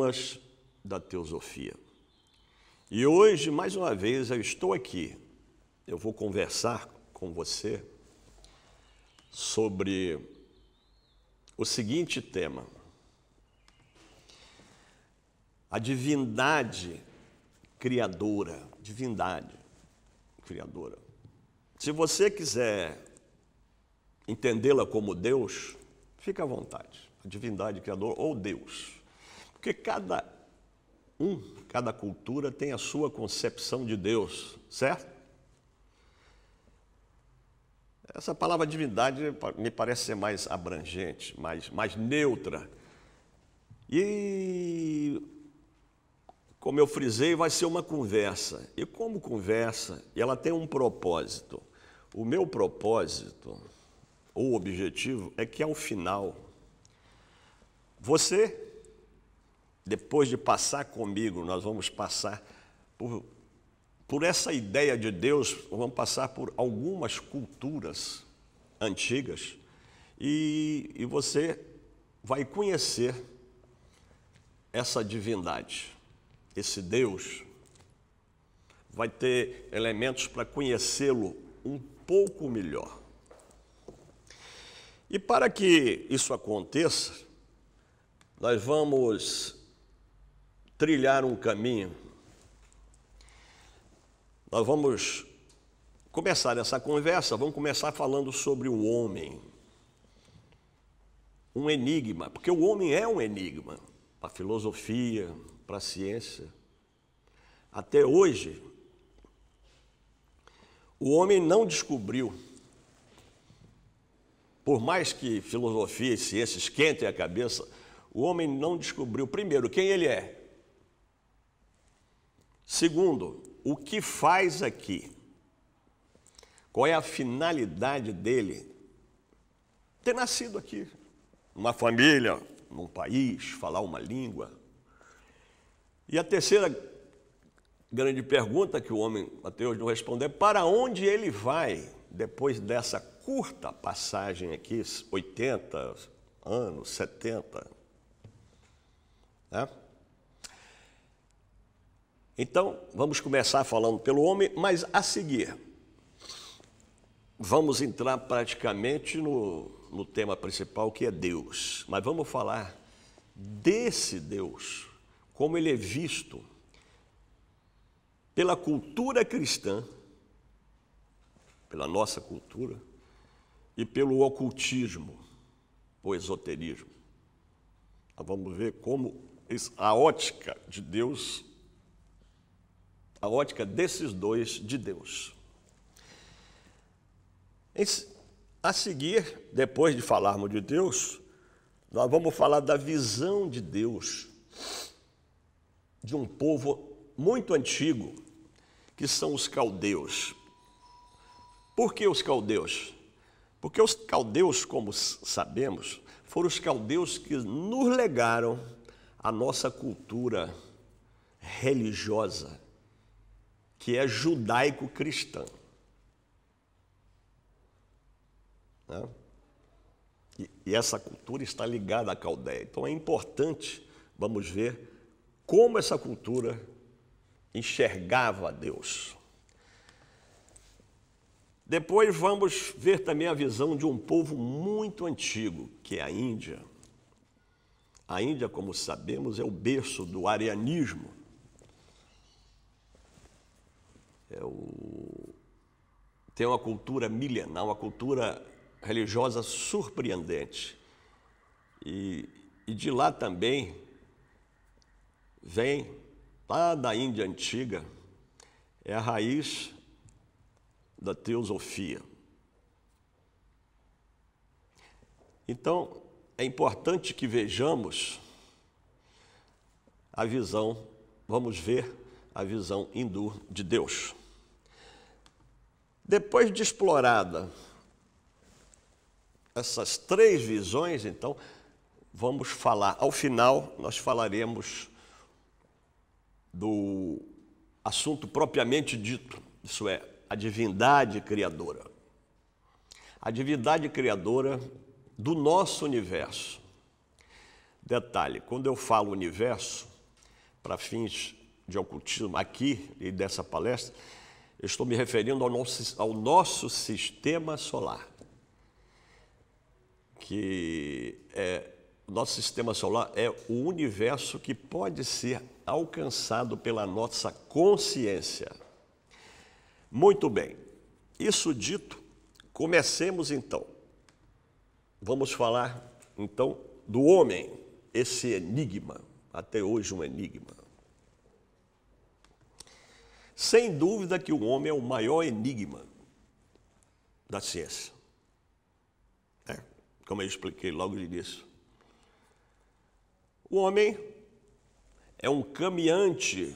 temas da teosofia. E hoje, mais uma vez, eu estou aqui. Eu vou conversar com você sobre o seguinte tema: a divindade criadora, divindade criadora. Se você quiser entendê-la como Deus, fica à vontade. A divindade criadora ou Deus. Porque cada um, cada cultura tem a sua concepção de Deus, certo? Essa palavra divindade me parece ser mais abrangente, mais, mais neutra. E, como eu frisei, vai ser uma conversa. E como conversa, ela tem um propósito. O meu propósito, ou objetivo, é que ao final, você depois de passar comigo, nós vamos passar por, por essa ideia de Deus, vamos passar por algumas culturas antigas e, e você vai conhecer essa divindade, esse Deus. Vai ter elementos para conhecê-lo um pouco melhor. E para que isso aconteça, nós vamos trilhar um caminho. Nós vamos começar essa conversa, vamos começar falando sobre o homem. Um enigma, porque o homem é um enigma para a filosofia, para a ciência. Até hoje, o homem não descobriu. Por mais que filosofia e ciência esquentem a cabeça, o homem não descobriu, primeiro, quem ele é. Segundo, o que faz aqui? Qual é a finalidade dele? Ter nascido aqui, numa família, num país, falar uma língua. E a terceira grande pergunta que o homem até hoje não responde é para onde ele vai depois dessa curta passagem aqui, 80 anos, 70? Né? Então, vamos começar falando pelo homem, mas a seguir, vamos entrar praticamente no, no tema principal que é Deus. Mas vamos falar desse Deus, como ele é visto pela cultura cristã, pela nossa cultura, e pelo ocultismo, o esoterismo. Então, vamos ver como a ótica de Deus a ótica desses dois de Deus. A seguir, depois de falarmos de Deus, nós vamos falar da visão de Deus de um povo muito antigo, que são os caldeus. Por que os caldeus? Porque os caldeus, como sabemos, foram os caldeus que nos legaram a nossa cultura religiosa que é judaico-cristã. Né? E, e essa cultura está ligada à caldeia. Então é importante, vamos ver, como essa cultura enxergava Deus. Depois vamos ver também a visão de um povo muito antigo, que é a Índia. A Índia, como sabemos, é o berço do arianismo. é o... tem uma cultura milenar, uma cultura religiosa surpreendente. E, e de lá também vem, lá da Índia antiga, é a raiz da teosofia. Então, é importante que vejamos a visão, vamos ver a visão hindu de Deus. Depois de explorada essas três visões, então, vamos falar. Ao final, nós falaremos do assunto propriamente dito, isso é, a divindade criadora. A divindade criadora do nosso universo. Detalhe, quando eu falo universo, para fins de ocultismo aqui e dessa palestra, estou me referindo ao nosso, ao nosso sistema solar. Que é, nosso sistema solar é o universo que pode ser alcançado pela nossa consciência. Muito bem, isso dito, comecemos então. Vamos falar então do homem, esse enigma, até hoje um enigma. Sem dúvida que o homem é o maior enigma da ciência. É, como eu expliquei logo de início. O homem é um caminhante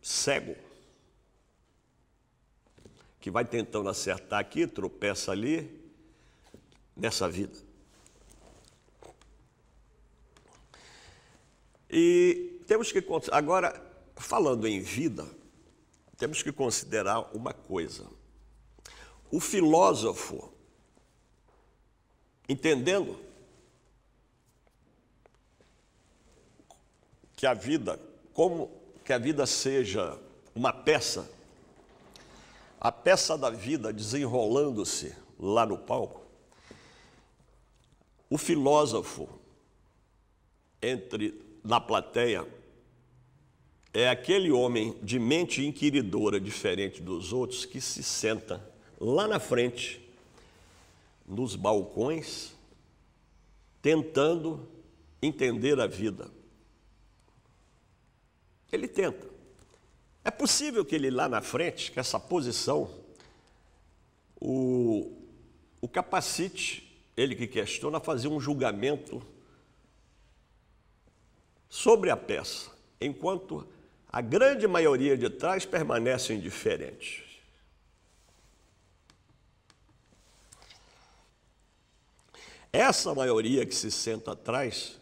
cego que vai tentando acertar aqui, tropeça ali, nessa vida. E temos que. Agora, falando em vida, temos que considerar uma coisa. O filósofo, entendendo que a vida, como que a vida seja uma peça, a peça da vida desenrolando-se lá no palco, o filósofo entre na plateia é aquele homem de mente inquiridora, diferente dos outros, que se senta lá na frente, nos balcões, tentando entender a vida. Ele tenta. É possível que ele lá na frente, com essa posição, o, o capacite, ele que questiona, a fazer um julgamento sobre a peça, enquanto a grande maioria de trás permanece indiferente. Essa maioria que se senta atrás,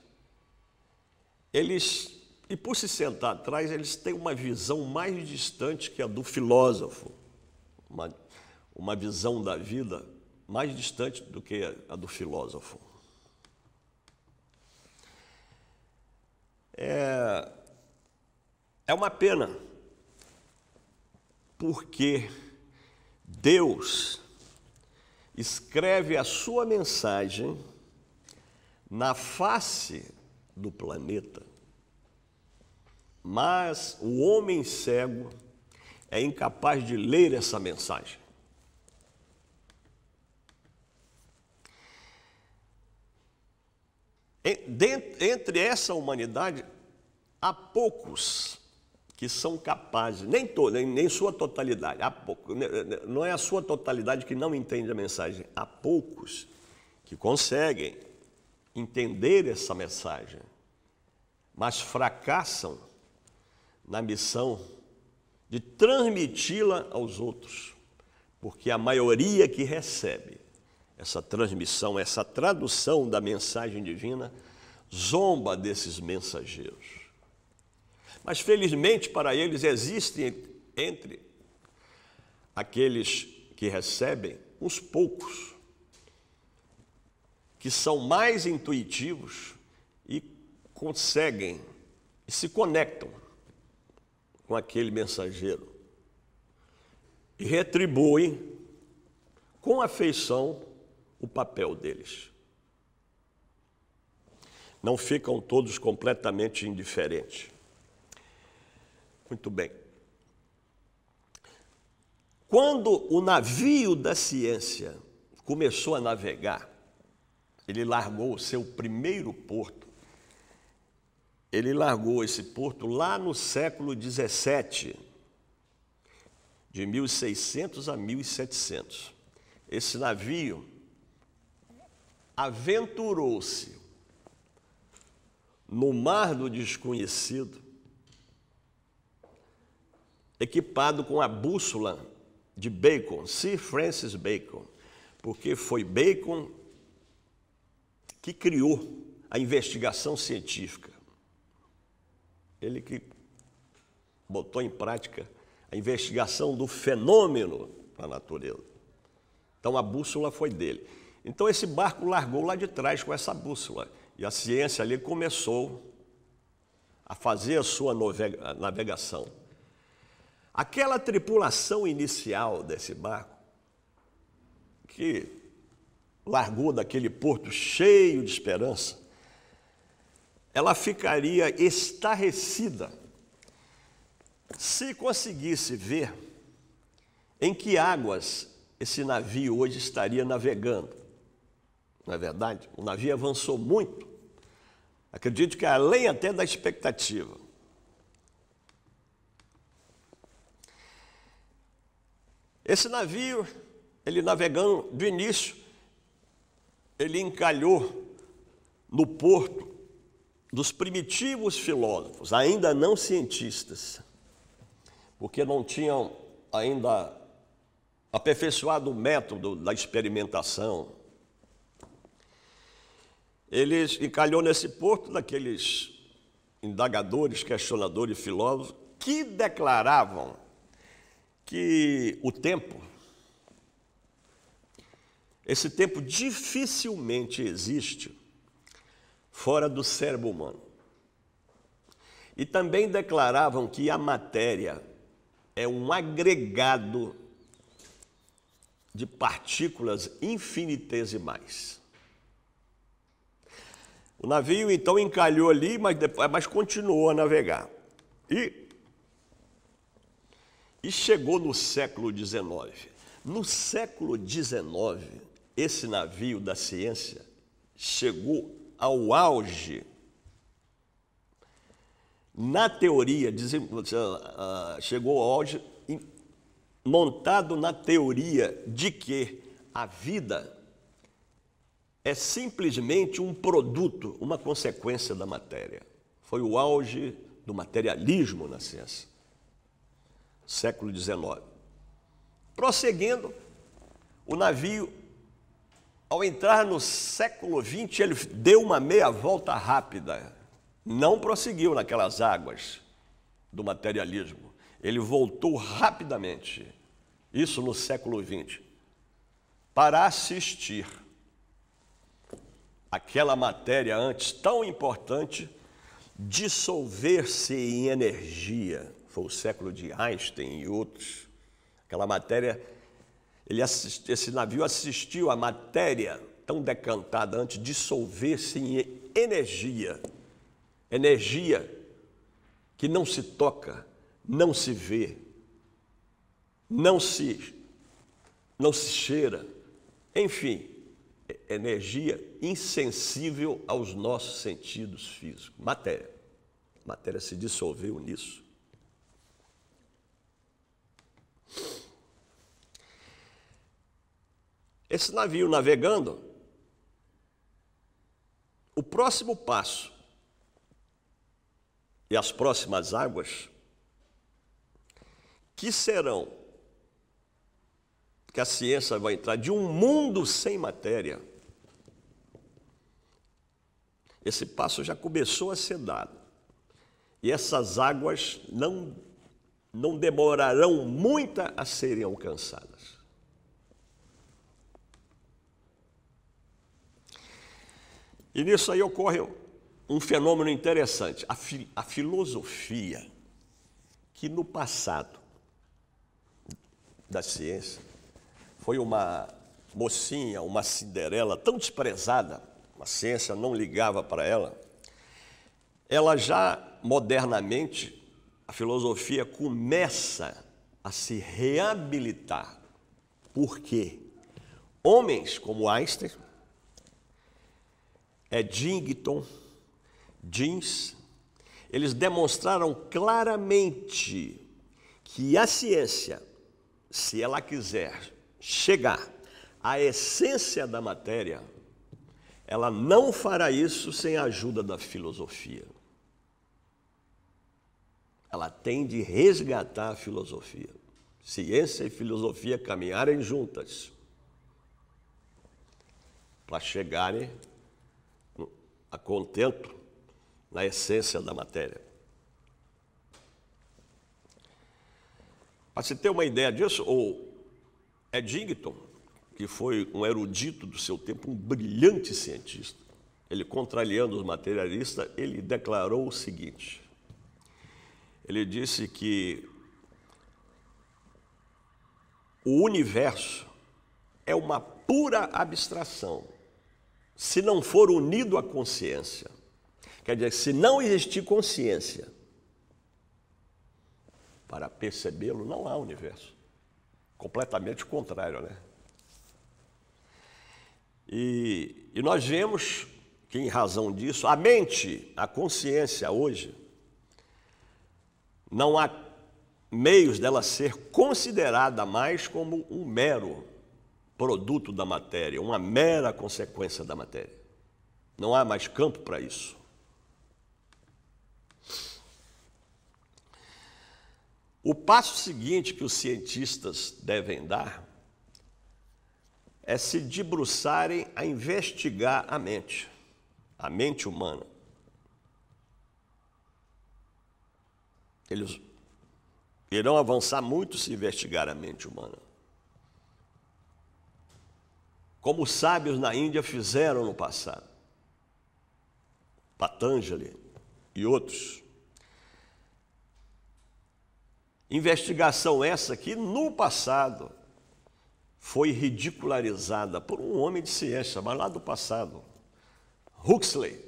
eles, e por se sentar atrás, eles têm uma visão mais distante que a do filósofo, uma, uma visão da vida mais distante do que a do filósofo. É, é uma pena, porque Deus escreve a sua mensagem na face do planeta, mas o homem cego é incapaz de ler essa mensagem. Entre essa humanidade, há poucos que são capazes, nem, toda nem, nem sua totalidade, há pouco, né, né, não é a sua totalidade que não entende a mensagem, há poucos que conseguem entender essa mensagem, mas fracassam na missão de transmiti-la aos outros, porque a maioria que recebe essa transmissão, essa tradução da mensagem divina, zomba desses mensageiros mas felizmente para eles existem entre aqueles que recebem uns poucos que são mais intuitivos e conseguem e se conectam com aquele mensageiro e retribuem com afeição o papel deles. Não ficam todos completamente indiferentes. Muito bem. Quando o navio da ciência começou a navegar, ele largou o seu primeiro porto. Ele largou esse porto lá no século 17, de 1600 a 1700. Esse navio aventurou-se no mar do desconhecido equipado com a bússola de Bacon, Sir Francis Bacon, porque foi Bacon que criou a investigação científica. Ele que botou em prática a investigação do fenômeno da natureza. Então a bússola foi dele. Então esse barco largou lá de trás com essa bússola e a ciência ali começou a fazer a sua navegação. Aquela tripulação inicial desse barco, que largou daquele porto cheio de esperança, ela ficaria estarrecida se conseguisse ver em que águas esse navio hoje estaria navegando. Não é verdade? O navio avançou muito. Acredito que além até da expectativa. Esse navio, ele navegando do início, ele encalhou no porto dos primitivos filósofos, ainda não cientistas, porque não tinham ainda aperfeiçoado o método da experimentação. Ele encalhou nesse porto daqueles indagadores, questionadores, filósofos que declaravam que o tempo, esse tempo dificilmente existe fora do cérebro humano. E também declaravam que a matéria é um agregado de partículas infinitesimais. O navio então encalhou ali, mas, depois, mas continuou a navegar. E e chegou no século XIX. No século XIX, esse navio da ciência chegou ao auge na teoria, ah, chegou ao auge montado na teoria de que a vida é simplesmente um produto, uma consequência da matéria. Foi o auge do materialismo na ciência século XIX. Prosseguindo, o navio, ao entrar no século XX, ele deu uma meia volta rápida. Não prosseguiu naquelas águas do materialismo. Ele voltou rapidamente, isso no século XX, para assistir aquela matéria antes tão importante dissolver-se em energia foi o século de Einstein e outros, aquela matéria, ele esse navio assistiu a matéria tão decantada antes dissolver-se em energia. Energia que não se toca, não se vê, não se, não se cheira. Enfim, energia insensível aos nossos sentidos físicos. Matéria. Matéria se dissolveu nisso. esse navio navegando, o próximo passo e as próximas águas que serão que a ciência vai entrar de um mundo sem matéria. Esse passo já começou a ser dado. E essas águas não não demorarão muito a serem alcançadas. E nisso aí ocorre um fenômeno interessante. A, fi, a filosofia, que no passado da ciência foi uma mocinha, uma Cinderela tão desprezada, a ciência não ligava para ela, ela já modernamente, a filosofia começa a se reabilitar. Por quê? Homens como Einstein, é, Jington, Jeans, eles demonstraram claramente que a ciência, se ela quiser chegar à essência da matéria, ela não fará isso sem a ajuda da filosofia. Ela tem de resgatar a filosofia. Ciência e filosofia caminharem juntas para chegarem a contento na essência da matéria. Para se ter uma ideia disso, o Ed que foi um erudito do seu tempo, um brilhante cientista, ele contrariando os materialistas, ele declarou o seguinte. Ele disse que o universo é uma pura abstração se não for unido à consciência. Quer dizer, se não existir consciência para percebê-lo, não há universo. Completamente contrário, né? E, e nós vemos que, em razão disso, a mente, a consciência hoje, não há meios dela ser considerada mais como um mero produto da matéria, uma mera consequência da matéria. Não há mais campo para isso. O passo seguinte que os cientistas devem dar é se debruçarem a investigar a mente, a mente humana. Eles irão avançar muito se investigar a mente humana como os sábios na Índia fizeram no passado. Patanjali e outros. Investigação essa que no passado foi ridicularizada por um homem de ciência, mas lá do passado, Huxley,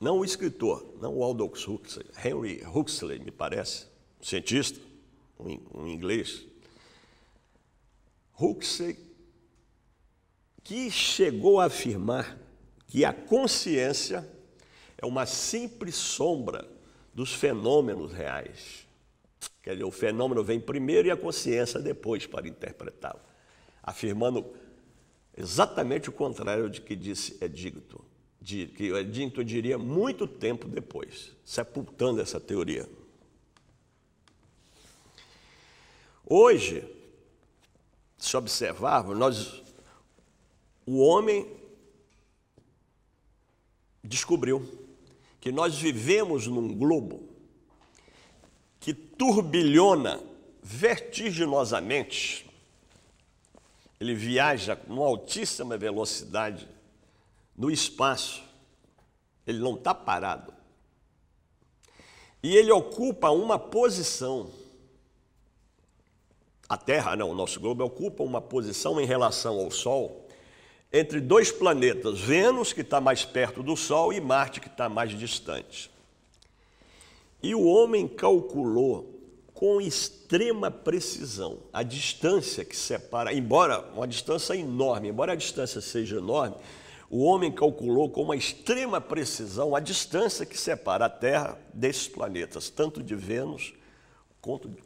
não o escritor, não o Aldous Huxley, Henry Huxley, me parece, um cientista, um inglês. Huxley que chegou a afirmar que a consciência é uma simples sombra dos fenômenos reais. Quer dizer, o fenômeno vem primeiro e a consciência depois para interpretá-lo, afirmando exatamente o contrário de que disse Edicto, de, que Edicto diria muito tempo depois, sepultando essa teoria. Hoje, se observarmos, nós o homem descobriu que nós vivemos num globo que turbilhona vertiginosamente. Ele viaja com altíssima velocidade no espaço. Ele não está parado. E ele ocupa uma posição. A Terra, não, o nosso globo ocupa uma posição em relação ao Sol entre dois planetas, Vênus, que está mais perto do Sol, e Marte, que está mais distante. E o homem calculou com extrema precisão a distância que separa, embora uma distância enorme, embora a distância seja enorme, o homem calculou com uma extrema precisão a distância que separa a Terra desses planetas, tanto de Vênus quanto de,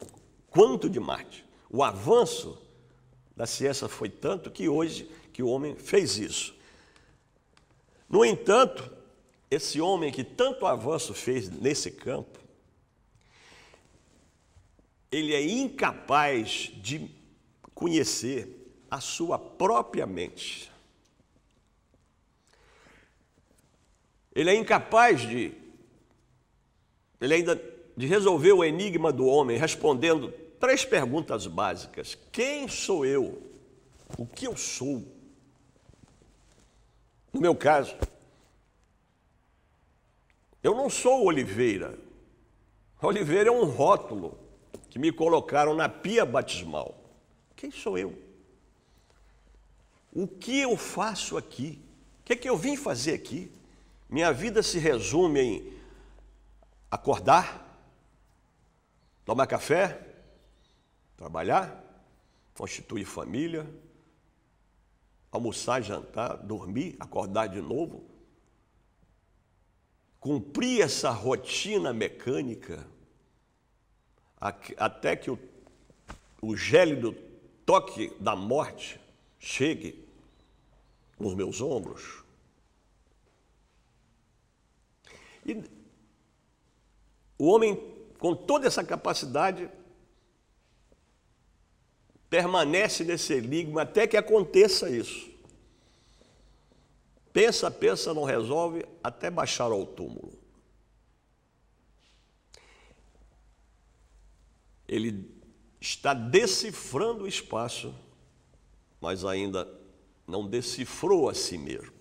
quanto de Marte. O avanço da ciência foi tanto que hoje que o homem fez isso. No entanto, esse homem que tanto avanço fez nesse campo, ele é incapaz de conhecer a sua própria mente. Ele é incapaz de ele ainda de resolver o enigma do homem respondendo três perguntas básicas: quem sou eu? O que eu sou? No meu caso, eu não sou Oliveira. Oliveira é um rótulo que me colocaram na pia batismal. Quem sou eu? O que eu faço aqui? O que é que eu vim fazer aqui? Minha vida se resume em acordar, tomar café, trabalhar, constituir família, almoçar, jantar, dormir, acordar de novo. Cumprir essa rotina mecânica até que o, o gélido toque da morte chegue nos meus ombros. E o homem, com toda essa capacidade, permanece nesse enigma até que aconteça isso. Pensa, pensa, não resolve, até baixar ao túmulo. Ele está decifrando o espaço, mas ainda não decifrou a si mesmo.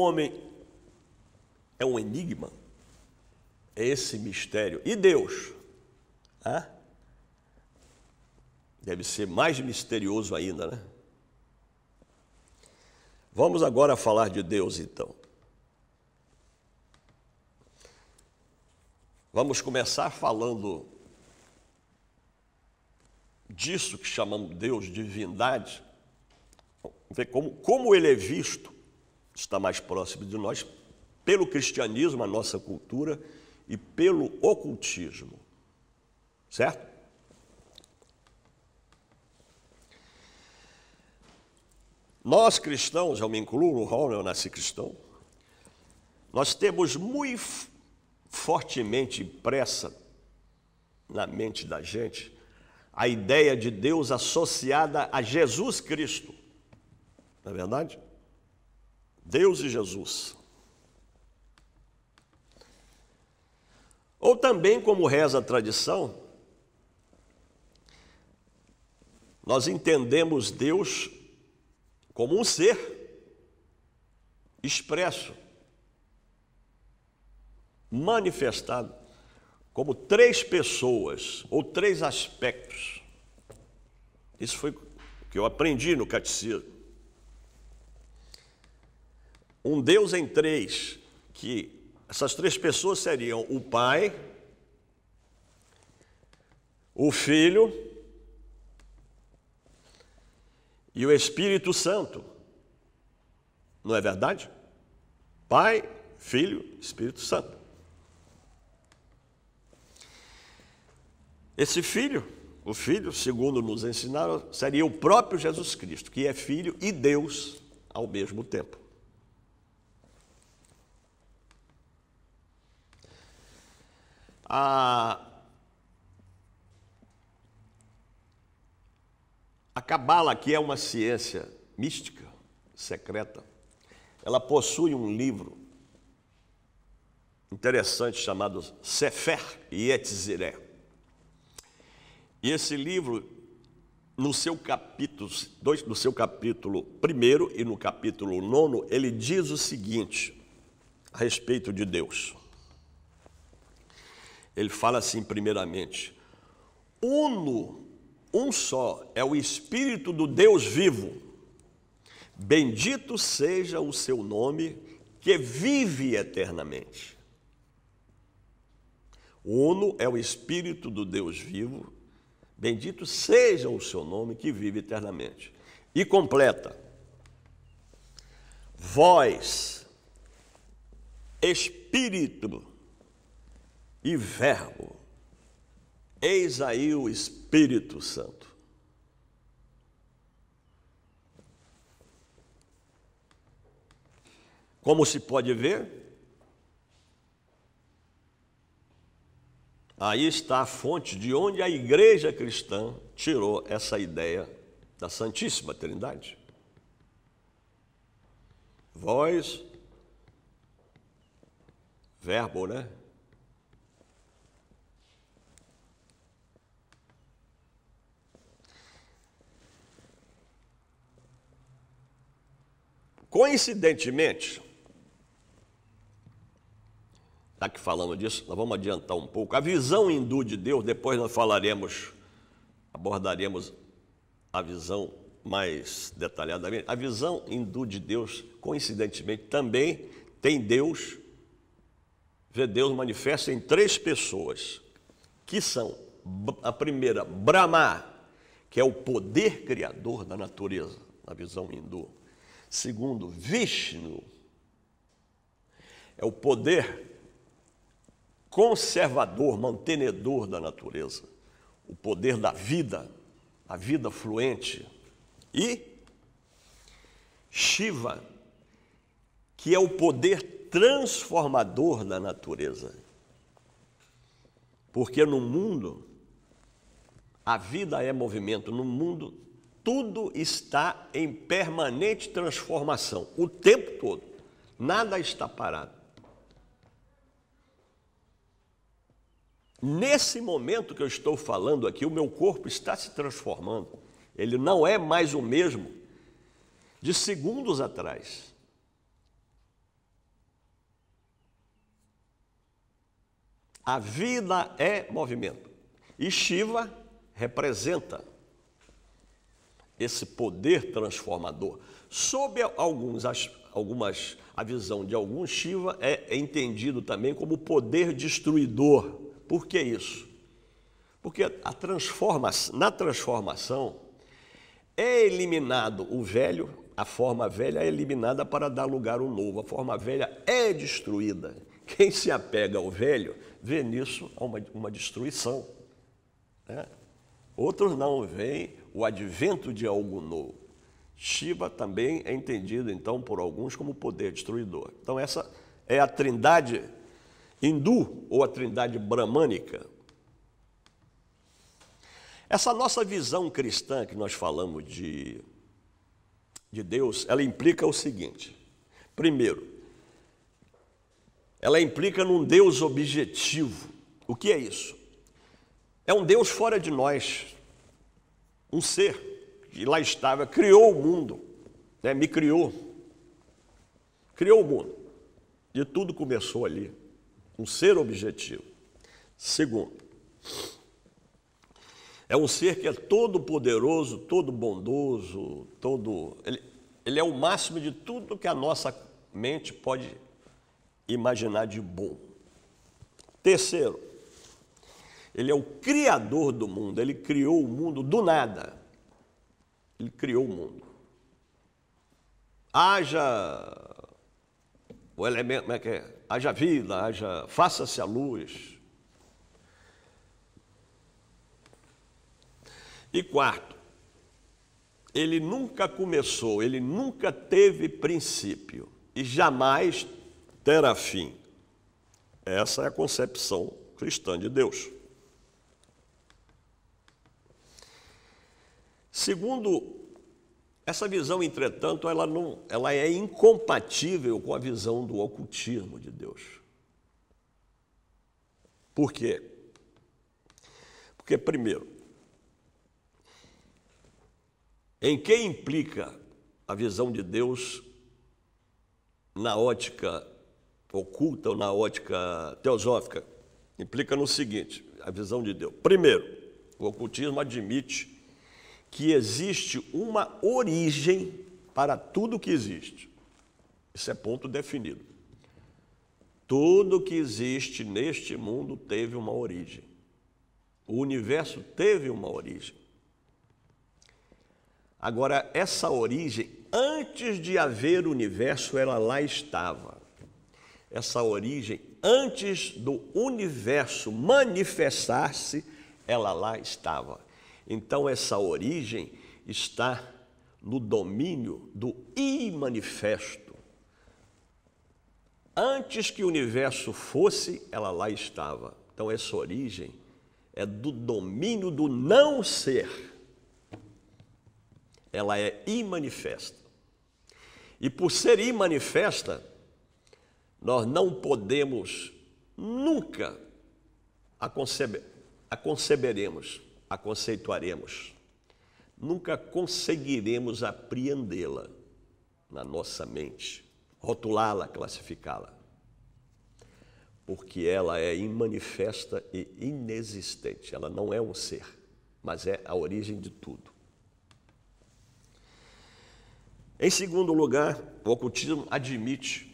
homem é um enigma, é esse mistério. E Deus? Hã? Deve ser mais misterioso ainda, né? Vamos agora falar de Deus, então. Vamos começar falando disso que chamamos Deus divindade, ver como, como ele é visto está mais próximo de nós pelo cristianismo, a nossa cultura, e pelo ocultismo. Certo? Nós cristãos, eu me incluo no rol, eu nasci cristão, nós temos muito fortemente impressa na mente da gente a ideia de Deus associada a Jesus Cristo. Não é verdade? Deus e Jesus. Ou também, como reza a tradição, nós entendemos Deus como um ser expresso, manifestado, como três pessoas ou três aspectos. Isso foi o que eu aprendi no catecismo um Deus em três, que essas três pessoas seriam o Pai, o Filho e o Espírito Santo. Não é verdade? Pai, Filho, Espírito Santo. Esse filho, o filho, segundo nos ensinaram, seria o próprio Jesus Cristo, que é filho e Deus ao mesmo tempo. a, a Cabala, que é uma ciência mística, secreta, ela possui um livro interessante chamado Sefer Yetzireh. E esse livro, no seu capítulo, dois, no seu capítulo primeiro e no capítulo nono, ele diz o seguinte a respeito de Deus ele fala assim, primeiramente: Uno, um só, é o Espírito do Deus vivo. Bendito seja o seu nome, que vive eternamente. Uno é o Espírito do Deus vivo. Bendito seja o seu nome, que vive eternamente. E completa: Vós, Espírito e Verbo. Eis aí o Espírito Santo. Como se pode ver, aí está a fonte de onde a igreja cristã tirou essa ideia da Santíssima Trindade. Vós, verbo, né? Coincidentemente, já que falamos disso, nós vamos adiantar um pouco. A visão hindu de Deus, depois nós falaremos, abordaremos a visão mais detalhadamente. A visão hindu de Deus, coincidentemente, também tem Deus, vê Deus manifesta em três pessoas, que são a primeira, Brahma, que é o poder criador da natureza, na visão hindu. Segundo, Vishnu é o poder conservador, mantenedor da natureza, o poder da vida, a vida fluente. E Shiva, que é o poder transformador da natureza. Porque no mundo, a vida é movimento, no mundo tudo está em permanente transformação, o tempo todo. Nada está parado. Nesse momento que eu estou falando aqui, o meu corpo está se transformando. Ele não é mais o mesmo de segundos atrás. A vida é movimento. E Shiva representa esse poder transformador. Sob alguns, algumas, a visão de alguns, Shiva é, é entendido também como poder destruidor. Por que isso? Porque a transforma, na transformação é eliminado o velho, a forma velha é eliminada para dar lugar ao novo. A forma velha é destruída. Quem se apega ao velho vê nisso uma, uma destruição. Né? Outros não veem o advento de algo novo. Shiva também é entendido, então, por alguns como poder destruidor. Então, essa é a trindade hindu ou a trindade bramânica. Essa nossa visão cristã que nós falamos de, de Deus, ela implica o seguinte: primeiro, ela implica num Deus objetivo. O que é isso? É um Deus fora de nós, um ser que lá estava, criou o mundo, né? me criou, criou o mundo. E tudo começou ali, um ser objetivo. Segundo, é um ser que é todo poderoso, todo bondoso, todo. Ele, ele é o máximo de tudo que a nossa mente pode imaginar de bom. Terceiro, ele é o criador do mundo, ele criou o mundo do nada. Ele criou o mundo. Haja o elemento, como é que é? Haja vida, haja, faça-se a luz. E quarto, ele nunca começou, ele nunca teve princípio e jamais terá fim. Essa é a concepção cristã de Deus. Segundo essa visão, entretanto, ela, não, ela é incompatível com a visão do ocultismo de Deus. Por quê? Porque, primeiro, em que implica a visão de Deus na ótica oculta ou na ótica teosófica? Implica no seguinte: a visão de Deus. Primeiro, o ocultismo admite que existe uma origem para tudo que existe. Isso é ponto definido. Tudo que existe neste mundo teve uma origem. O universo teve uma origem. Agora, essa origem, antes de haver universo, ela lá estava. Essa origem, antes do universo manifestar-se, ela lá estava. Então, essa origem está no domínio do imanifesto. Antes que o universo fosse, ela lá estava. Então, essa origem é do domínio do não ser. Ela é imanifesta. E por ser imanifesta, nós não podemos nunca a, concebe, a conceberemos a conceituaremos. Nunca conseguiremos apreendê-la na nossa mente, rotulá-la, classificá-la, porque ela é imanifesta e inexistente. Ela não é um ser, mas é a origem de tudo. Em segundo lugar, o ocultismo admite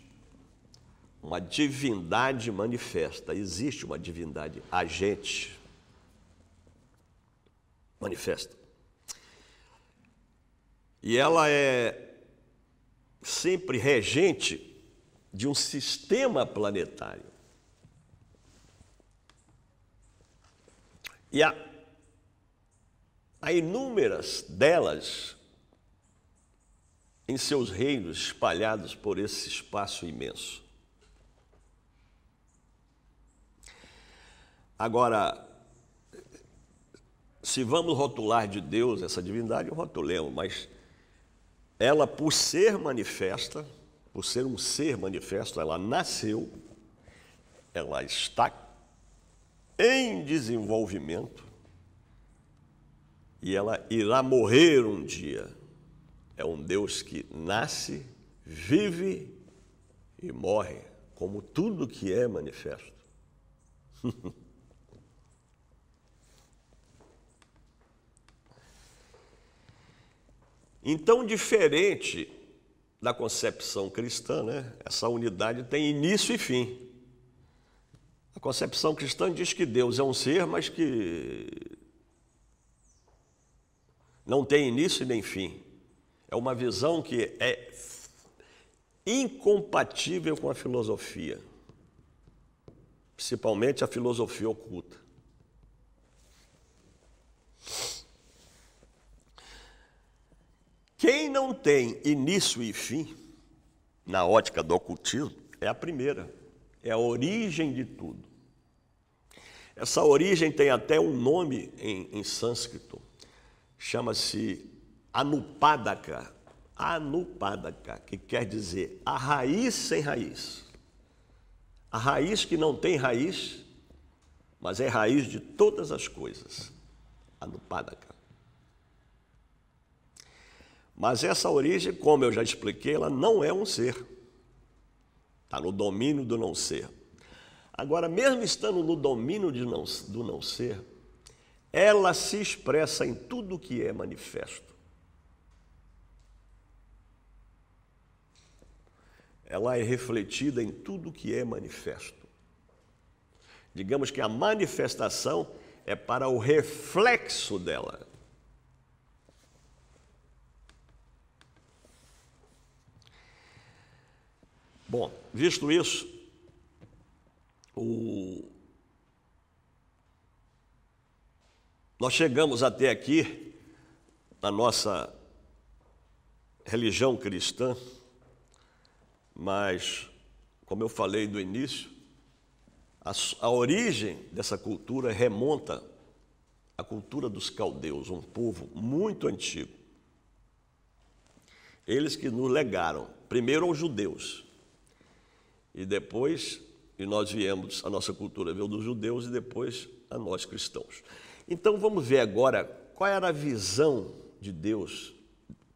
uma divindade manifesta. Existe uma divindade agente manifesta. E ela é sempre regente de um sistema planetário. E há, há inúmeras delas em seus reinos espalhados por esse espaço imenso. Agora, se vamos rotular de Deus essa divindade, rotulemos, mas ela, por ser manifesta, por ser um ser manifesto, ela nasceu, ela está em desenvolvimento e ela irá morrer um dia. É um Deus que nasce, vive e morre, como tudo que é manifesto. Então, diferente da concepção cristã, né? essa unidade tem início e fim. A concepção cristã diz que Deus é um ser, mas que não tem início nem fim. É uma visão que é incompatível com a filosofia, principalmente a filosofia oculta. Quem não tem início e fim, na ótica do ocultismo, é a primeira, é a origem de tudo. Essa origem tem até um nome em, em sânscrito, chama-se Anupadaka, Anupadaka, que quer dizer a raiz sem raiz. A raiz que não tem raiz, mas é raiz de todas as coisas. Anupadaka. Mas essa origem, como eu já expliquei, ela não é um ser. Está no domínio do não ser. Agora, mesmo estando no domínio não, do não ser, ela se expressa em tudo que é manifesto. Ela é refletida em tudo que é manifesto. Digamos que a manifestação é para o reflexo dela. Bom, visto isso, o... nós chegamos até aqui na nossa religião cristã, mas, como eu falei do início, a, a origem dessa cultura remonta à cultura dos caldeus, um povo muito antigo. Eles que nos legaram, primeiro aos judeus, e depois, e nós viemos, a nossa cultura veio dos judeus e depois a nós cristãos. Então vamos ver agora qual era a visão de Deus,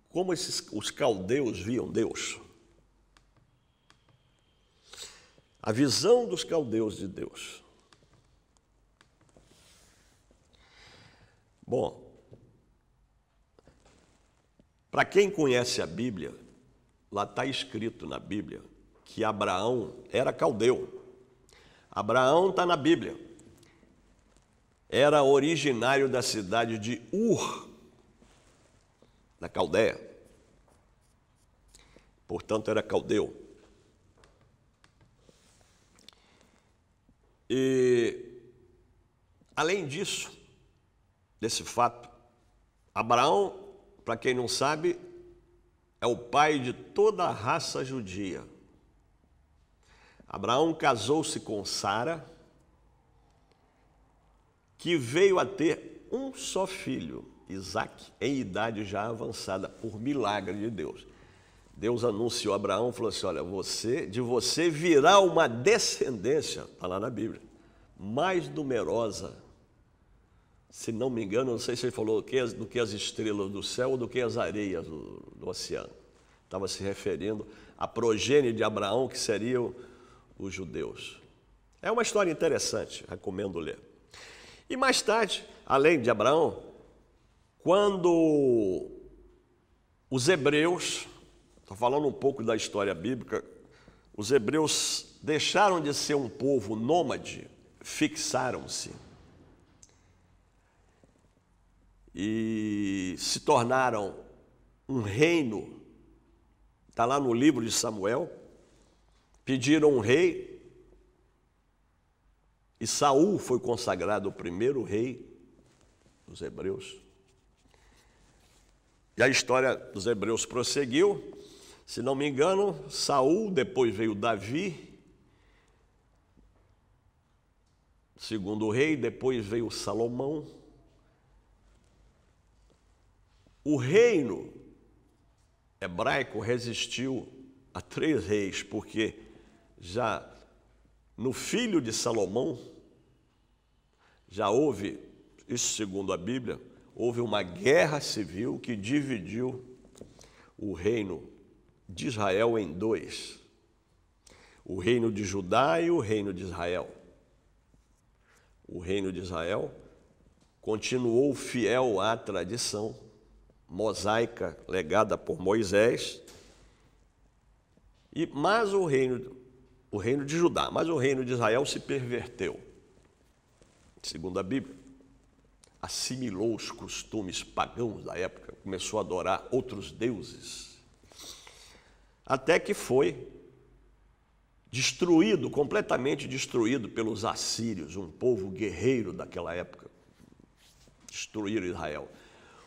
como esses, os caldeus viam Deus. A visão dos caldeus de Deus. Bom, para quem conhece a Bíblia, lá está escrito na Bíblia que Abraão era caldeu. Abraão está na Bíblia. Era originário da cidade de Ur, da Caldeia. Portanto, era caldeu. E, além disso, desse fato, Abraão, para quem não sabe, é o pai de toda a raça judia. Abraão casou-se com Sara, que veio a ter um só filho, Isaac, em idade já avançada, por milagre de Deus. Deus anunciou a Abraão, falou assim: Olha, você, de você virá uma descendência, está lá na Bíblia, mais numerosa. Se não me engano, não sei se ele falou do que as estrelas do céu ou do que as areias do, do oceano. Estava se referindo à progênie de Abraão, que seria os judeus. É uma história interessante, recomendo ler. E mais tarde, além de Abraão, quando os hebreus, estou falando um pouco da história bíblica, os hebreus deixaram de ser um povo nômade, fixaram-se e se tornaram um reino. Está lá no livro de Samuel, pediram um rei e Saul foi consagrado o primeiro rei dos hebreus. E a história dos hebreus prosseguiu. Se não me engano, Saul, depois veio Davi, segundo rei, depois veio Salomão. O reino hebraico resistiu a três reis, porque já no filho de Salomão, já houve, isso segundo a Bíblia, houve uma guerra civil que dividiu o reino de Israel em dois: o reino de Judá e o reino de Israel. O reino de Israel continuou fiel à tradição mosaica legada por Moisés, e mas o reino o reino de Judá, mas o reino de Israel se perverteu. Segundo a Bíblia, assimilou os costumes pagãos da época, começou a adorar outros deuses, até que foi destruído, completamente destruído pelos assírios, um povo guerreiro daquela época. Destruíram Israel.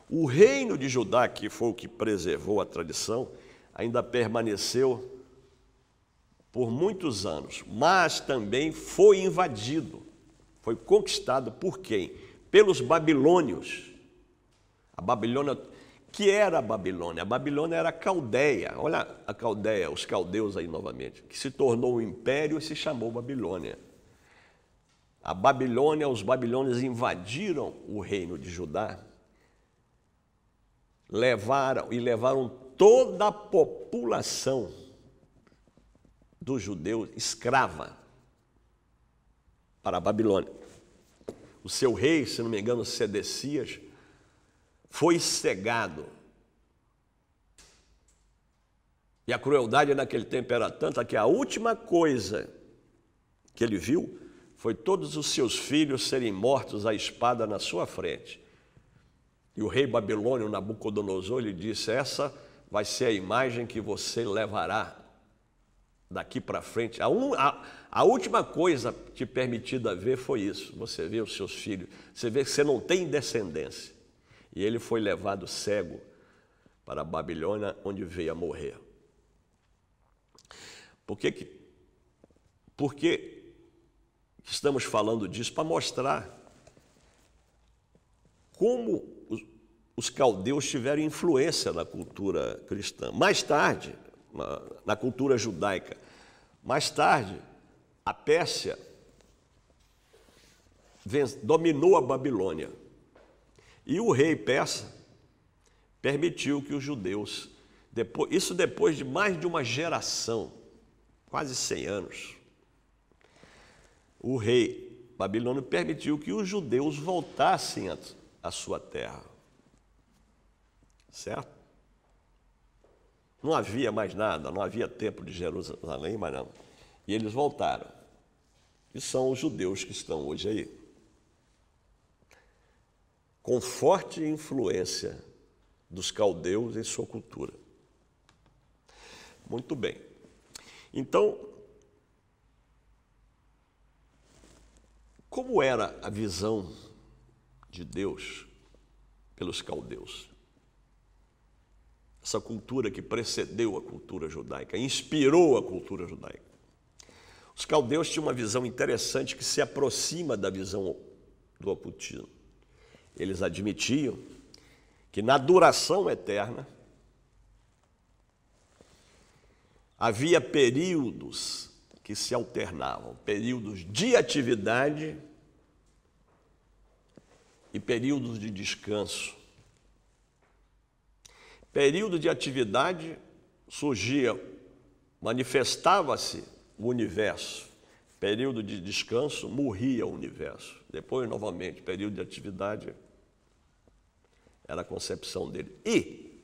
O reino de Judá, que foi o que preservou a tradição, ainda permaneceu por muitos anos, mas também foi invadido, foi conquistado por quem? Pelos babilônios. A Babilônia, que era a Babilônia? A Babilônia era a Caldeia, olha a Caldeia, os caldeus aí novamente, que se tornou um império e se chamou Babilônia. A Babilônia, os babilônios invadiram o reino de Judá, levaram e levaram toda a população dos judeus escrava para a Babilônia. O seu rei, se não me engano, Sedecias, foi cegado. E a crueldade naquele tempo era tanta que a última coisa que ele viu foi todos os seus filhos serem mortos à espada na sua frente. E o rei babilônio Nabucodonosor lhe disse: Essa vai ser a imagem que você levará daqui para frente, a, um, a, a, última coisa te permitida ver foi isso. Você vê os seus filhos, você vê que você não tem descendência. E ele foi levado cego para a Babilônia, onde veio a morrer. Por que, que, por que estamos falando disso? Para mostrar como os, os caldeus tiveram influência na cultura cristã. Mais tarde, na, cultura judaica. Mais tarde, a Pérsia dominou a Babilônia. E o rei persa permitiu que os judeus, depois, isso depois de mais de uma geração, quase 100 anos, o rei babilônio permitiu que os judeus voltassem à sua terra. Certo? Não havia mais nada, não havia templo de Jerusalém, mas não. E eles voltaram. E são os judeus que estão hoje aí. Com forte influência dos caldeus em sua cultura. Muito bem. Então, como era a visão de Deus pelos caldeus? essa cultura que precedeu a cultura judaica, inspirou a cultura judaica. Os caldeus tinham uma visão interessante que se aproxima da visão do ocultismo. Eles admitiam que na duração eterna havia períodos que se alternavam, períodos de atividade e períodos de descanso. Período de atividade surgia, manifestava-se o universo. Período de descanso morria o universo. Depois, novamente, período de atividade era a concepção dele. E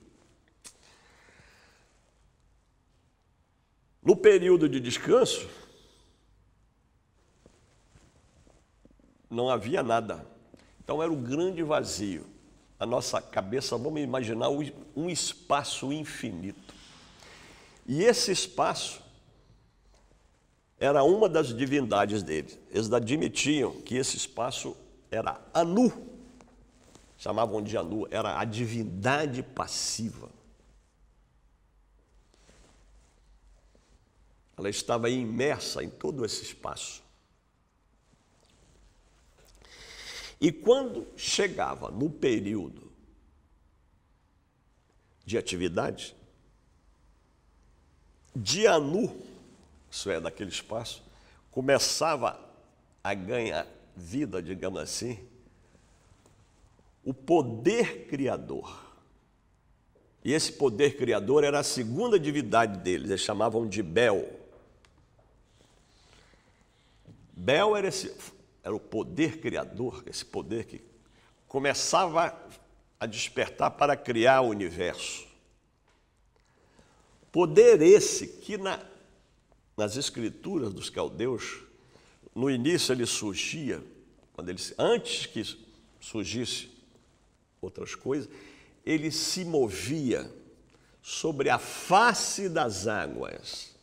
no período de descanso não havia nada. Então era o grande vazio a nossa cabeça, vamos imaginar um espaço infinito. E esse espaço era uma das divindades dele. Eles admitiam que esse espaço era Anu, chamavam de Anu, era a divindade passiva. Ela estava imersa em todo esse espaço. E quando chegava no período de atividade, dia nu, isso é, daquele espaço, começava a ganhar vida, digamos assim, o poder criador. E esse poder criador era a segunda divindade deles, eles chamavam de Bel. Bel era esse, era o poder criador, esse poder que começava a despertar para criar o universo. Poder esse que na, nas escrituras dos caldeus, no início ele surgia, quando ele, antes que surgisse outras coisas, ele se movia sobre a face das águas.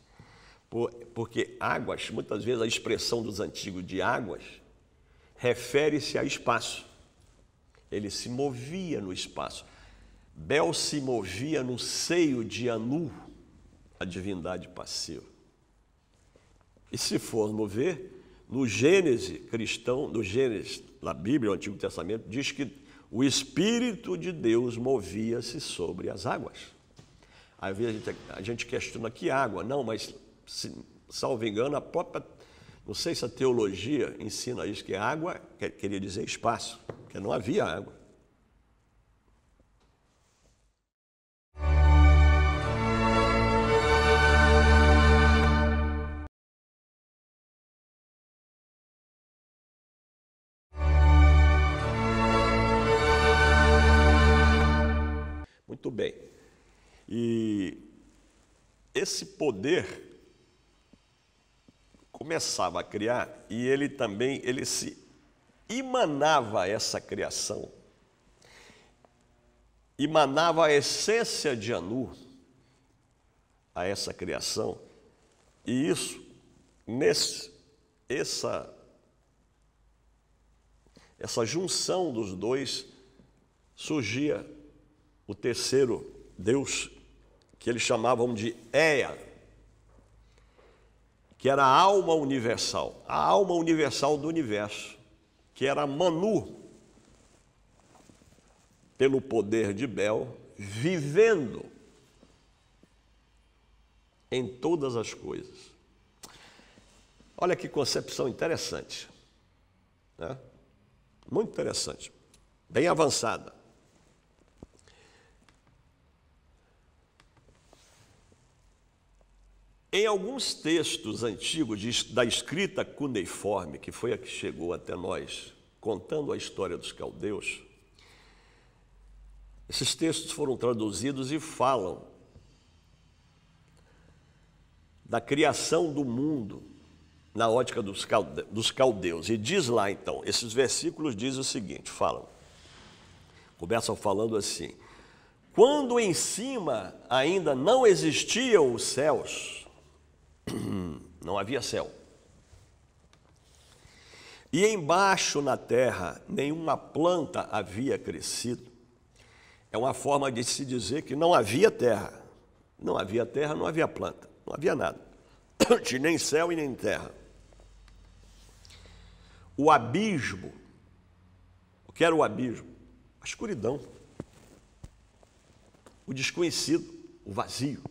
Porque águas, muitas vezes a expressão dos antigos de águas, refere-se a espaço. Ele se movia no espaço. Bel se movia no seio de Anu, a divindade passiva. E se formos ver, no Gênesis cristão, no Gênesis da Bíblia, no Antigo Testamento, diz que o Espírito de Deus movia-se sobre as águas. Às vezes a gente, a gente questiona que água, não, mas se, salvo engano, a própria não sei se a teologia ensina isso, que água queria dizer espaço, porque não havia água. Muito bem. E esse poder começava a criar e ele também ele se emanava essa criação. Emanava a essência de Anu a essa criação. E isso nesse essa essa junção dos dois surgia o terceiro Deus que eles chamavam de Ea, que era a alma universal, a alma universal do universo, que era Manu, pelo poder de Bel, vivendo em todas as coisas. Olha que concepção interessante, né? muito interessante, bem avançada. Em alguns textos antigos da escrita cuneiforme, que foi a que chegou até nós, contando a história dos caldeus, esses textos foram traduzidos e falam da criação do mundo na ótica dos, calde dos caldeus. E diz lá então, esses versículos dizem o seguinte, falam, começam falando assim, quando em cima ainda não existiam os céus, não havia céu. E embaixo na terra nenhuma planta havia crescido. É uma forma de se dizer que não havia terra. Não havia terra, não havia planta, não havia nada. nem céu e nem terra. O abismo, o que era o abismo? A escuridão, o desconhecido, o vazio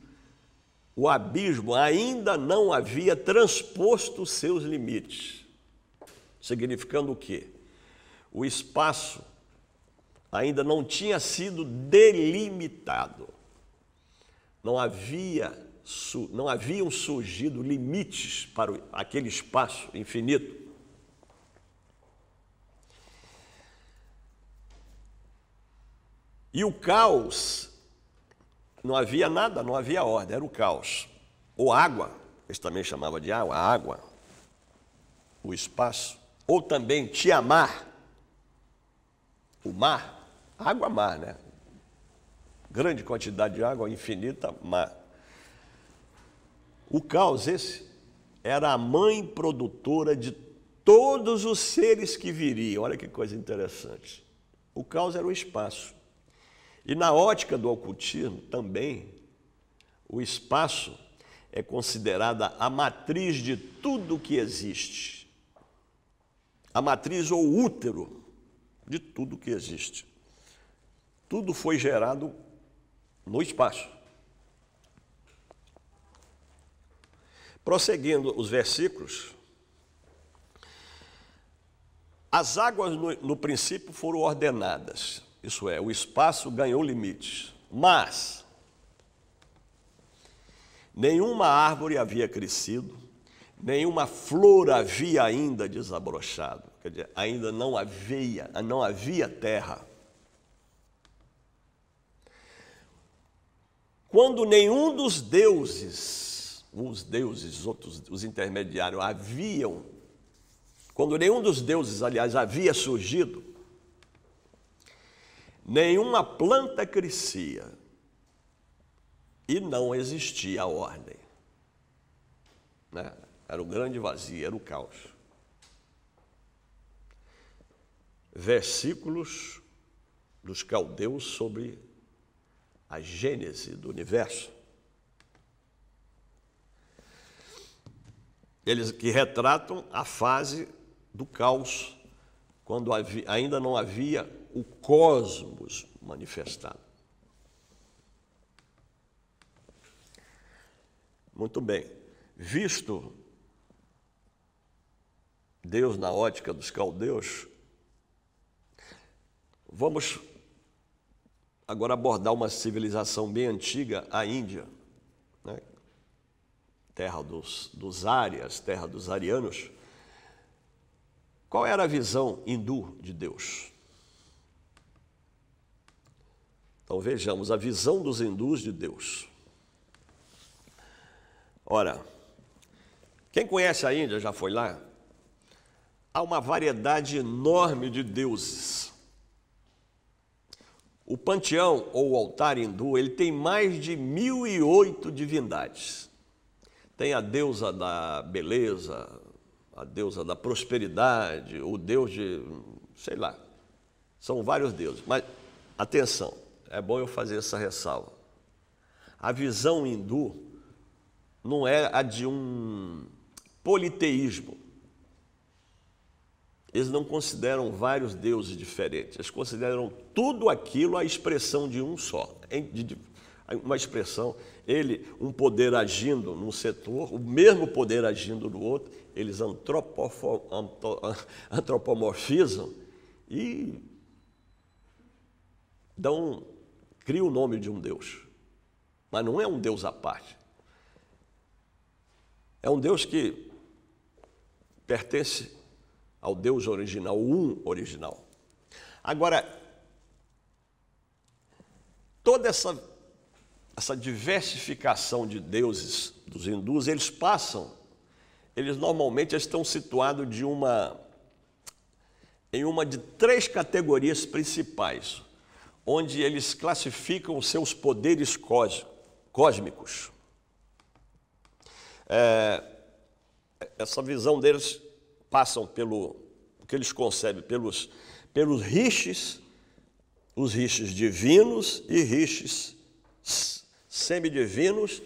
o abismo ainda não havia transposto seus limites. Significando o quê? O espaço ainda não tinha sido delimitado. Não havia não haviam surgido limites para aquele espaço infinito. E o caos não havia nada, não havia ordem, era o caos. Ou água, eles também chamavam de água, a água, o espaço, ou também Tiamar, o mar, água mar, né? Grande quantidade de água, infinita mar. O caos esse era a mãe produtora de todos os seres que viriam. Olha que coisa interessante. O caos era o espaço. E na ótica do ocultismo também, o espaço é considerada a matriz de tudo que existe. A matriz ou útero de tudo que existe. Tudo foi gerado no espaço. Prosseguindo os versículos, as águas no, no princípio foram ordenadas. Isso é, o espaço ganhou limites. Mas nenhuma árvore havia crescido, nenhuma flor havia ainda desabrochado. Quer dizer, ainda não havia, não havia terra. Quando nenhum dos deuses, os deuses, outros, os intermediários, haviam, quando nenhum dos deuses, aliás, havia surgido, nenhuma planta crescia e não existia a ordem. Né? Era o grande vazio, era o caos. Versículos dos caldeus sobre a gênese do universo. Eles que retratam a fase do caos, quando havia, ainda não havia o cosmos manifestado. Muito bem, visto Deus na ótica dos caldeus, vamos agora abordar uma civilização bem antiga, a Índia, né? terra dos, dos árias, terra dos arianos. Qual era a visão hindu de Deus? Então vejamos a visão dos hindus de Deus. Ora, quem conhece a Índia já foi lá? Há uma variedade enorme de deuses. O panteão ou o altar hindu, ele tem mais de mil e oito divindades. Tem a deusa da beleza, a deusa da prosperidade, o deus de, sei lá. São vários deuses, mas atenção é bom eu fazer essa ressalva. A visão hindu não é a de um politeísmo. Eles não consideram vários deuses diferentes, eles consideram tudo aquilo a expressão de um só. Uma expressão, ele, um poder agindo num setor, o mesmo poder agindo no outro, eles antropomorfizam e dão cria o nome de um Deus, mas não é um Deus à parte. É um Deus que pertence ao Deus original, um original. Agora, toda essa, essa diversificação de deuses dos hindus, eles passam, eles normalmente estão situados de uma, em uma de três categorias principais onde eles classificam seus poderes cósmicos. É, essa visão deles passam pelo o que eles concebem pelos pelos riches, os riches divinos e riches semidivinos,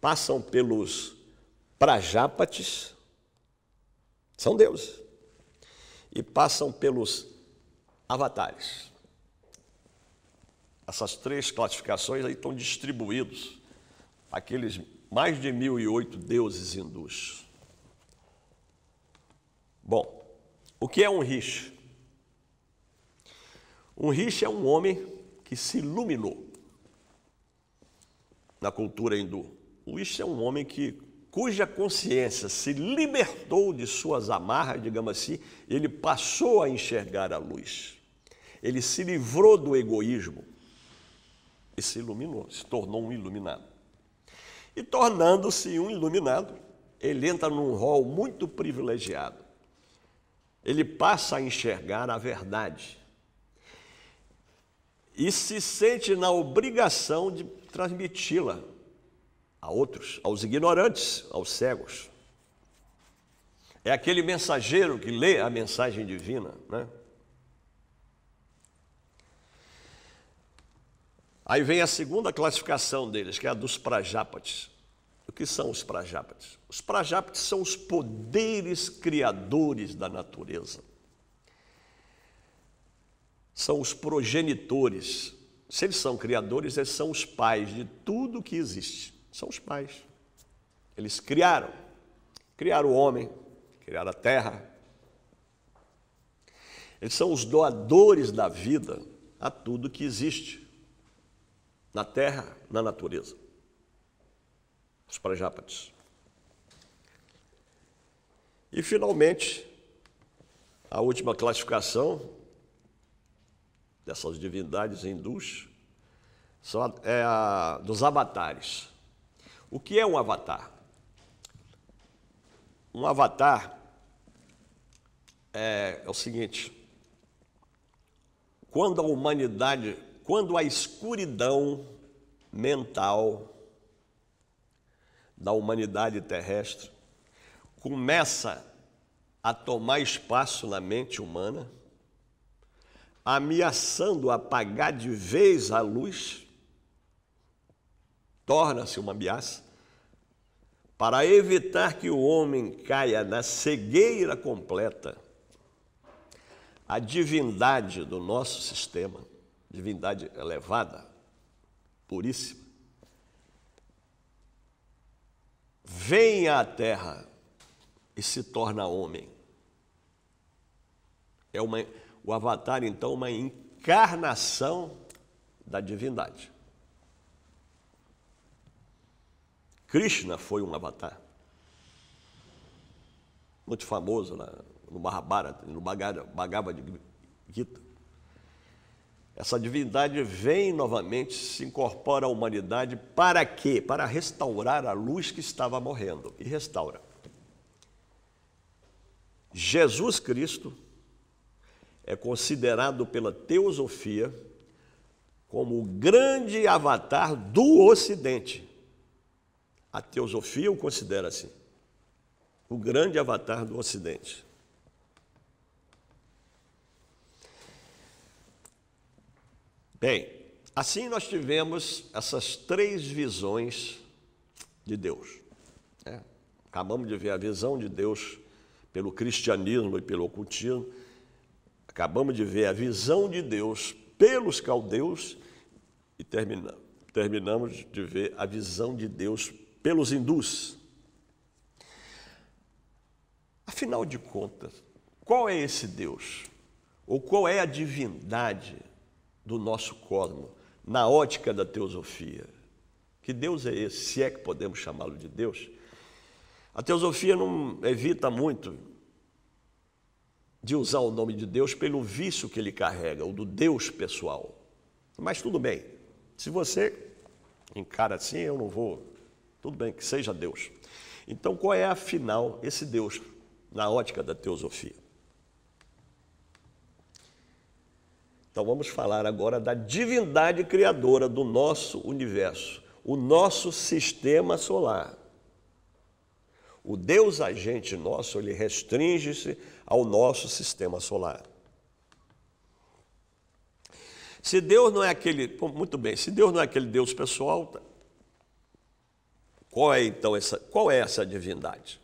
passam pelos prajápates, são deuses, e passam pelos avatares essas três classificações aí estão distribuídos aqueles mais de 1.008 deuses hindus. Bom, o que é um riche? Um riche é um homem que se iluminou na cultura hindu. O riche é um homem que cuja consciência se libertou de suas amarras, digamos assim, ele passou a enxergar a luz. Ele se livrou do egoísmo, e se iluminou, se tornou um iluminado. E tornando-se um iluminado, ele entra num rol muito privilegiado. Ele passa a enxergar a verdade e se sente na obrigação de transmiti-la a outros, aos ignorantes, aos cegos. É aquele mensageiro que lê a mensagem divina, né? Aí vem a segunda classificação deles, que é a dos prajapatis. O que são os prajapatis? Os prajapatis são os poderes criadores da natureza. São os progenitores. Se eles são criadores, eles são os pais de tudo que existe. São os pais. Eles criaram. Criaram o homem, criaram a terra. Eles são os doadores da vida a tudo que existe na terra, na natureza. Os Prajápatis. E, finalmente, a última classificação dessas divindades hindus é a dos avatares. O que é um avatar? Um avatar é, é o seguinte: quando a humanidade quando a escuridão mental da humanidade terrestre começa a tomar espaço na mente humana, ameaçando apagar de vez a luz, torna-se uma ameaça, para evitar que o homem caia na cegueira completa, a divindade do nosso sistema divindade elevada, puríssima, vem à terra e se torna homem. É uma, o Avatar, então, uma encarnação da divindade. Krishna foi um Avatar. Muito famoso na, no Mahabharata, no Bhagavad Gita. Essa divindade vem novamente, se incorpora à humanidade para quê? Para restaurar a luz que estava morrendo e restaura. Jesus Cristo é considerado pela teosofia como o grande avatar do Ocidente. A teosofia o considera assim, o grande avatar do Ocidente. Bem, assim nós tivemos essas três visões de Deus. Né? Acabamos de ver a visão de Deus pelo cristianismo e pelo ocultismo. Acabamos de ver a visão de Deus pelos caldeus e terminamos, terminamos de ver a visão de Deus pelos hindus. Afinal de contas, qual é esse Deus? Ou qual é a divindade do nosso cosmo, na ótica da teosofia. Que Deus é esse, se é que podemos chamá-lo de Deus? A teosofia não evita muito de usar o nome de Deus pelo vício que ele carrega, o do Deus pessoal. Mas tudo bem, se você encara assim, eu não vou. Tudo bem, que seja Deus. Então, qual é afinal esse Deus na ótica da teosofia? Então vamos falar agora da divindade criadora do nosso universo, o nosso sistema solar. O Deus agente nosso, ele restringe-se ao nosso sistema solar. Se Deus não é aquele, muito bem, se Deus não é aquele Deus pessoal, tá, qual é então essa, qual é essa divindade?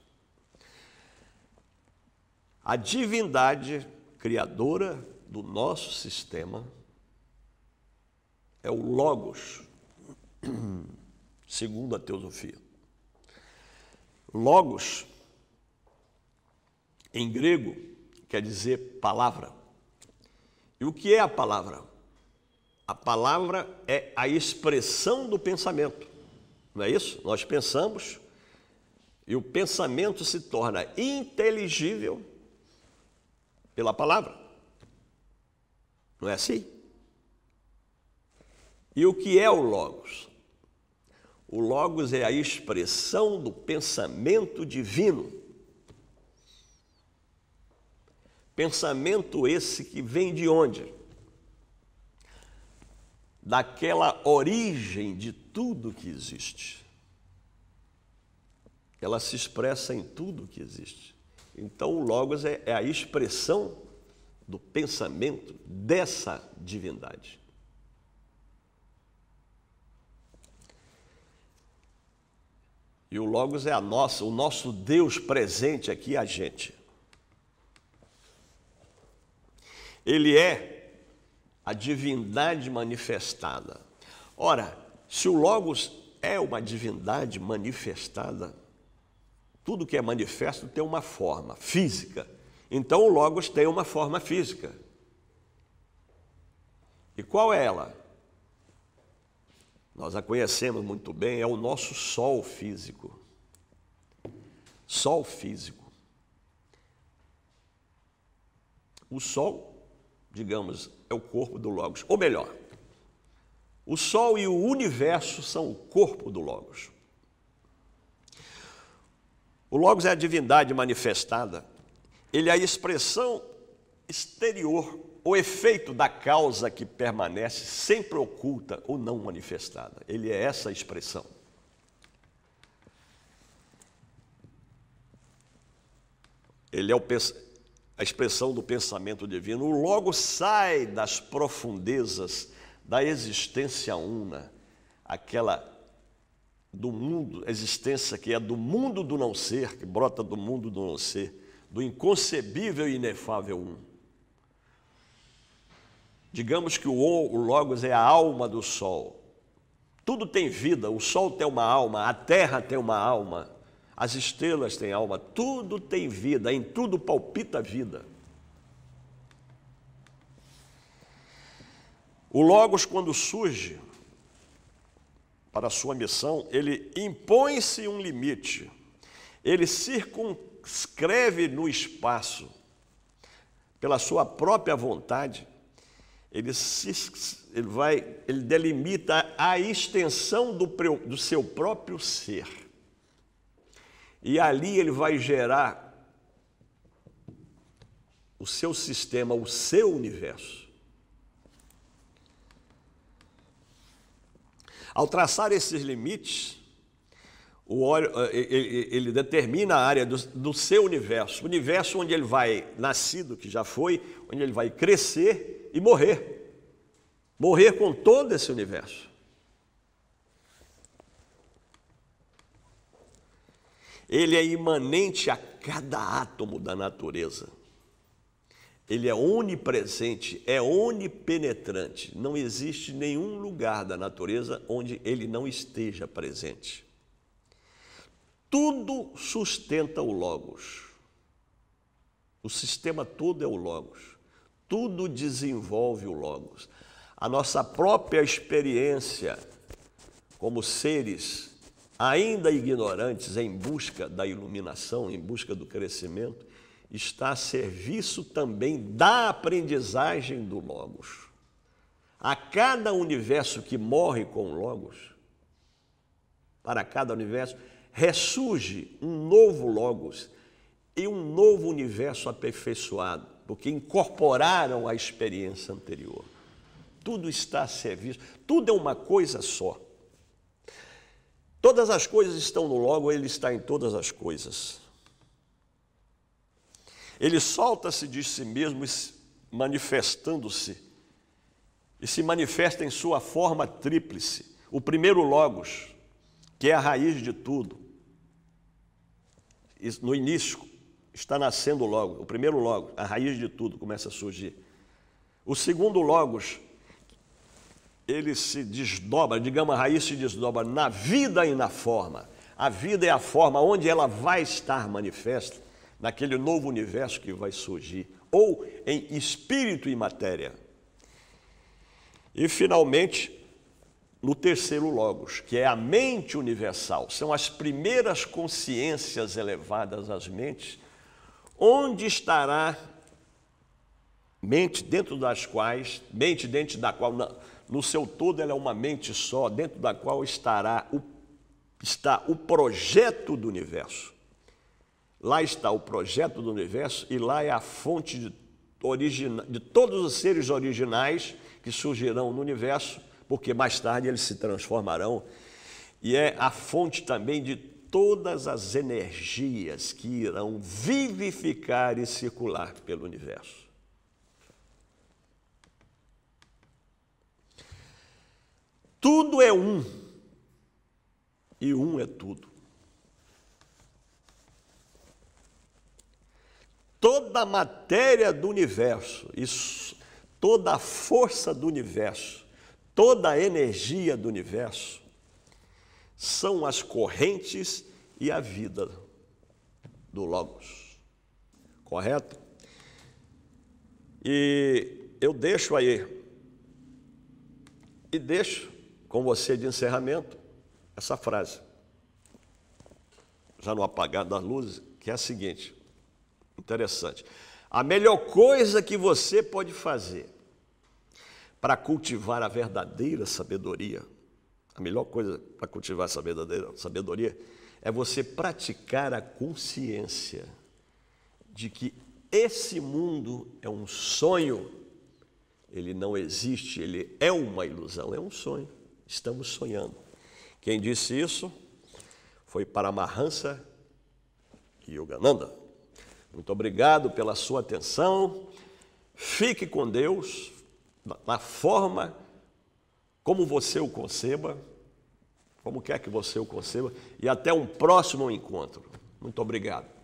A divindade criadora do nosso sistema é o Logos, segundo a teosofia. Logos, em grego, quer dizer palavra. E o que é a palavra? A palavra é a expressão do pensamento, não é isso? Nós pensamos e o pensamento se torna inteligível pela palavra. Não é assim? E o que é o Logos? O Logos é a expressão do pensamento divino. Pensamento esse que vem de onde? Daquela origem de tudo que existe. Ela se expressa em tudo que existe. Então, o Logos é, é a expressão do pensamento dessa divindade. E o Logos é a nossa, o nosso Deus presente aqui a gente. Ele é a divindade manifestada. Ora, se o Logos é uma divindade manifestada, tudo que é manifesto tem uma forma física então o Logos tem uma forma física. E qual é ela? Nós a conhecemos muito bem, é o nosso Sol físico. Sol físico. O Sol, digamos, é o corpo do Logos. Ou melhor, o Sol e o universo são o corpo do Logos. O Logos é a divindade manifestada ele é a expressão exterior, o efeito da causa que permanece sempre oculta ou não manifestada. Ele é essa expressão. Ele é o, a expressão do pensamento divino. O logo sai das profundezas da existência una, aquela do mundo, existência que é do mundo do não ser, que brota do mundo do não ser do inconcebível e inefável um. Digamos que o, Logos é a alma do Sol. Tudo tem vida, o Sol tem uma alma, a Terra tem uma alma, as estrelas têm alma, tudo tem vida, em tudo palpita a vida. O Logos, quando surge para a sua missão, ele impõe-se um limite, ele circun escreve no espaço, pela sua própria vontade, ele, se, ele, vai, ele delimita a extensão do, do seu próprio ser. E ali ele vai gerar o seu sistema, o seu universo. Ao traçar esses limites, o óleo, ele, eh, ele, determina a área do, do seu universo, o universo onde ele vai nascido, que já foi, onde ele vai crescer e morrer. Morrer com todo esse universo. Ele é imanente a cada átomo da natureza. Ele é onipresente, é onipenetrante. Não existe nenhum lugar da natureza onde ele não esteja presente. Tudo sustenta o Logos. O sistema todo é o Logos. Tudo desenvolve o Logos. A nossa própria experiência como seres ainda ignorantes em busca da iluminação, em busca do crescimento, está a serviço também da aprendizagem do Logos. A cada universo que morre com o Logos, para cada universo, ressurge um novo Logos e um novo universo aperfeiçoado, porque incorporaram a experiência anterior. Tudo está a serviço, tudo é uma coisa só. Todas as coisas estão no Logos, ele está em todas as coisas. Ele solta-se de si mesmo, manifestando-se, e se manifesta em sua forma tríplice. O primeiro Logos, que é a raiz de tudo no início, está nascendo logo o primeiro logo a raiz de tudo começa a surgir. O segundo Logos, ele se desdobra, digamos, a raiz se desdobra na vida e na forma. A vida é a forma onde ela vai estar manifesta naquele novo universo que vai surgir, ou em espírito e matéria. E finalmente, no terceiro logos, que é a mente universal. São as primeiras consciências elevadas às mentes, onde estará mente dentro das quais, mente dentro da qual no seu todo ela é uma mente só, dentro da qual estará o, está o projeto do universo. Lá está o projeto do universo e lá é a fonte de, origina, de todos os seres originais que surgirão no universo porque mais tarde eles se transformarão e é a fonte também de todas as energias que irão vivificar e circular pelo universo. Tudo é um e um é tudo. Toda a matéria do universo, isso, toda a força do universo Toda a energia do universo são as correntes e a vida do Logos. Correto? E eu deixo aí, e deixo com você de encerramento essa frase, já no apagar das luzes, que é a seguinte: interessante. A melhor coisa que você pode fazer para cultivar a verdadeira sabedoria, a melhor coisa para cultivar essa verdadeira sabedoria é você praticar a consciência de que esse mundo é um sonho, ele não existe, ele é uma ilusão, é um sonho, estamos sonhando. Quem disse isso foi Paramahansa Yogananda. Muito obrigado pela sua atenção, fique com Deus, na forma como você o conceba, como quer que você o conceba, e até um próximo encontro. Muito obrigado.